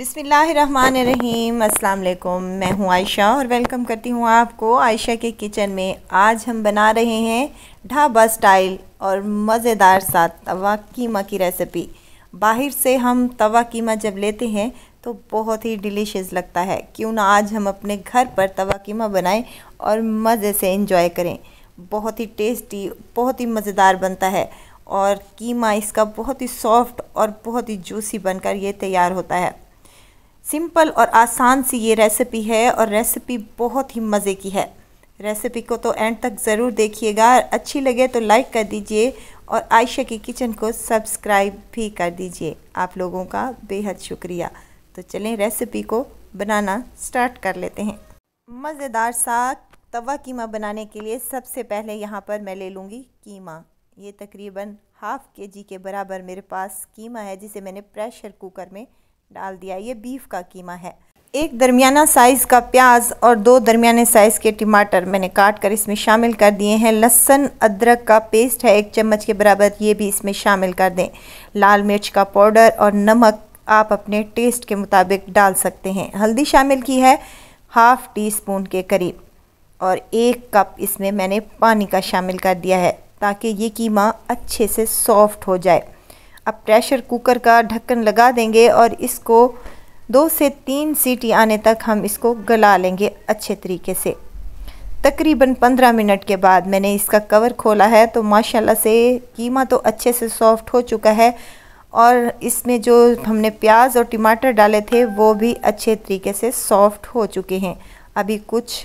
अस्सलाम वालेकुम मैं हूँ आयशा और वेलकम करती हूँ आपको आयशा के किचन में आज हम बना रहे हैं ढाबा स्टाइल और मज़ेदार साथ तवा कीमा की रेसिपी बाहर से हम तवा कीमा जब लेते हैं तो बहुत ही डिलीशियस लगता है क्यों ना आज हम अपने घर पर तवा कीमा बनाएं और मज़े से इंजॉय करें बहुत ही टेस्टी बहुत ही मज़ेदार बनता है और कीमा इसका बहुत ही सॉफ्ट और बहुत ही जूसी बनकर ये तैयार होता है सिंपल और आसान सी ये रेसिपी है और रेसिपी बहुत ही मज़े की है रेसिपी को तो एंड तक ज़रूर देखिएगा अच्छी लगे तो लाइक कर दीजिए और आयशा की किचन को सब्सक्राइब भी कर दीजिए आप लोगों का बेहद शुक्रिया तो चलें रेसिपी को बनाना स्टार्ट कर लेते हैं मज़ेदार सा तवा कीमा बनाने के लिए सबसे पहले यहाँ पर मैं ले लूँगी कीमा ये तकरीबन हाफ़ के जी के बराबर मेरे पास कीमा है जिसे मैंने प्रेशर कुकर में डाल दिया ये बीफ का कीमा है एक दरमियाना साइज़ का प्याज और दो दरमियाने साइज़ के टमाटर मैंने काट कर इसमें शामिल कर दिए हैं लहसन अदरक का पेस्ट है एक चम्मच के बराबर ये भी इसमें शामिल कर दें लाल मिर्च का पाउडर और नमक आप अपने टेस्ट के मुताबिक डाल सकते हैं हल्दी शामिल की है हाफ़ टी स्पून के करीब और एक कप इसमें मैंने पानी का शामिल कर दिया है ताकि ये कीमा अच्छे से सॉफ्ट हो जाए अब प्रेशर कुकर का ढक्कन लगा देंगे और इसको दो से तीन सीटी आने तक हम इसको गला लेंगे अच्छे तरीके से तकरीबन पंद्रह मिनट के बाद मैंने इसका कवर खोला है तो माशाल्लाह से कीमा तो अच्छे से सॉफ्ट हो चुका है और इसमें जो हमने प्याज और टमाटर डाले थे वो भी अच्छे तरीके से सॉफ्ट हो चुके हैं अभी कुछ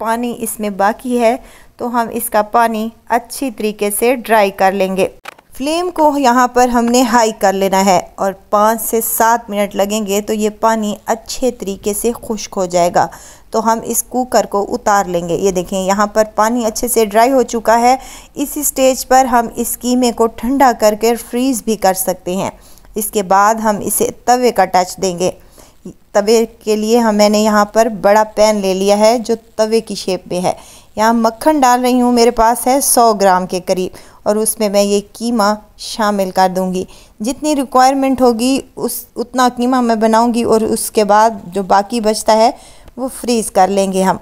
पानी इसमें बाकी है तो हम इसका पानी अच्छी तरीके से ड्राई कर लेंगे फ्लेम को यहाँ पर हमने हाई कर लेना है और पाँच से सात मिनट लगेंगे तो ये पानी अच्छे तरीके से खुश्क हो जाएगा तो हम इस कुकर को उतार लेंगे ये देखें यहाँ पर पानी अच्छे से ड्राई हो चुका है इसी स्टेज पर हम इस कीमे को ठंडा करके फ्रीज़ भी कर सकते हैं इसके बाद हम इसे तवे का टच देंगे तवे के लिए हम मैंने यहाँ पर बड़ा पैन ले लिया है जो तवे की शेप में है यहाँ मक्खन डाल रही हूँ मेरे पास है 100 ग्राम के करीब और उसमें मैं ये कीमा शामिल कर दूँगी जितनी रिक्वायरमेंट होगी उस उतना कीमा मैं बनाऊँगी और उसके बाद जो बाकी बचता है वो फ्रीज़ कर लेंगे हम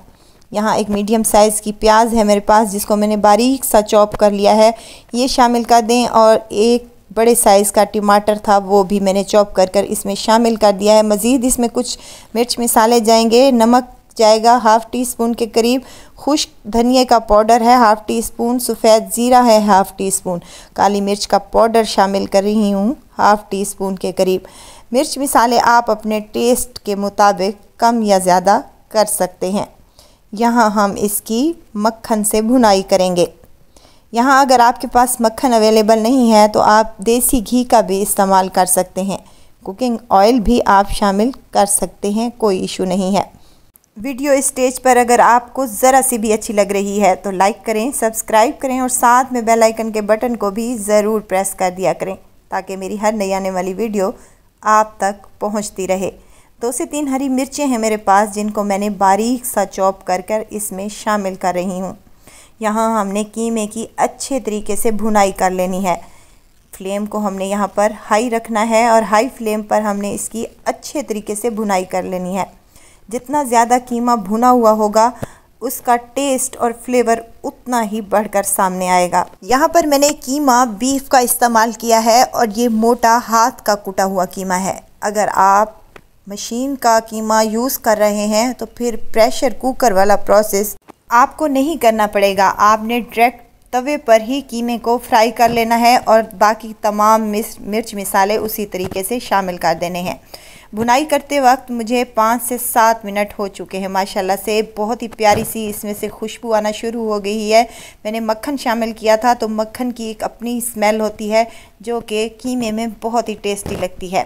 यहाँ एक मीडियम साइज़ की प्याज है मेरे पास जिसको मैंने बारीक सा चॉप कर लिया है ये शामिल कर दें और एक बड़े साइज़ का टमाटर था वो भी मैंने चॉप कर कर इसमें शामिल कर दिया है मज़ीद इसमें कुछ मिर्च मसाले जाएंगे नमक जाएगा हाफ़ टी स्पून के करीब खुश्क धनिए का पाउडर है हाफ़ टी स्पून सफ़ेद ज़ीरा है हाफ़ टी स्पून काली मिर्च का पाउडर शामिल कर रही हूँ हाफ़ टी स्पून के करीब मिर्च मिसाले आप अपने टेस्ट के मुताबिक कम या ज़्यादा कर सकते हैं यहाँ हम इसकी मक्खन से भुनाई करेंगे यहाँ अगर आपके पास मक्खन अवेलेबल नहीं है तो आप देसी घी का भी इस्तेमाल कर सकते हैं कुकिंग ऑयल भी आप शामिल कर सकते हैं कोई इशू नहीं है वीडियो स्टेज पर अगर आपको ज़रा सी भी अच्छी लग रही है तो लाइक करें सब्सक्राइब करें और साथ में बेल आइकन के बटन को भी ज़रूर प्रेस कर दिया करें ताकि मेरी हर नई आने वाली वीडियो आप तक पहुंचती रहे दो से तीन हरी मिर्चें हैं मेरे पास जिनको मैंने बारीक सा चॉप कर कर इसमें शामिल कर रही हूँ यहाँ हमने कीमे की अच्छे तरीके से भुनाई कर लेनी है फ्लेम को हमने यहाँ पर हाई रखना है और हाई फ्लेम पर हमने इसकी अच्छे तरीके से भुनाई कर लेनी है जितना ज़्यादा कीमा भुना हुआ होगा उसका टेस्ट और फ्लेवर उतना ही बढ़कर सामने आएगा यहाँ पर मैंने कीमा बीफ का इस्तेमाल किया है और ये मोटा हाथ का कुटा हुआ कीमा है अगर आप मशीन का कीमा यूज़ कर रहे हैं तो फिर प्रेशर कुकर वाला प्रोसेस आपको नहीं करना पड़ेगा आपने डायरेक्ट तवे पर ही कीमे को फ्राई कर लेना है और बाकी तमाम मिर्च मिसाले उसी तरीके से शामिल कर देने हैं बुनाई करते वक्त मुझे पाँच से सात मिनट हो चुके हैं माशाल्लाह से बहुत ही प्यारी सी इसमें से खुशबू आना शुरू हो गई है मैंने मक्खन शामिल किया था तो मक्खन की एक अपनी स्मेल होती है जो कि कीमे में बहुत ही टेस्टी लगती है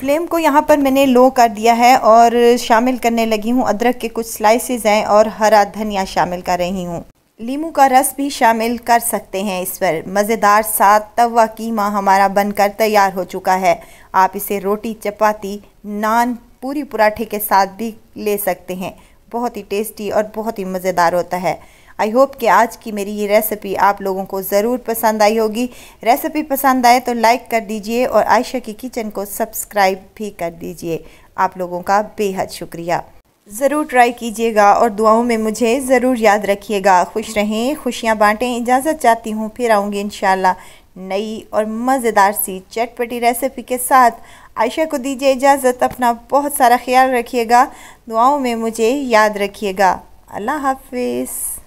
फ्लेम को यहाँ पर मैंने लो कर दिया है और शामिल करने लगी हूँ अदरक के कुछ स्लाइसेस हैं और हरा धनिया शामिल कर रही हूँ लीमू का रस भी शामिल कर सकते हैं इस पर मज़ेदार साथ तवा कीमा हमारा बनकर तैयार हो चुका है आप इसे रोटी चपाती नान पूरी पराठे के साथ भी ले सकते हैं बहुत ही टेस्टी और बहुत ही मज़ेदार होता है आई होप कि आज की मेरी ये रेसिपी आप लोगों को ज़रूर पसंद आई होगी रेसिपी पसंद आए तो लाइक कर दीजिए और आयशा की किचन को सब्सक्राइब भी कर दीजिए आप लोगों का बेहद शुक्रिया ज़रूर ट्राई कीजिएगा और दुआओं में मुझे ज़रूर याद रखिएगा खुश रहें खुशियाँ बांटें इजाज़त चाहती हूँ फिर आऊँगी इन नई और मज़ेदार सी चटपटी रेसिपी के साथ आयशा को दीजिए इजाज़त अपना बहुत सारा ख्याल रखिएगा दुआओं में मुझे याद रखिएगा अल्लाह हाफिज़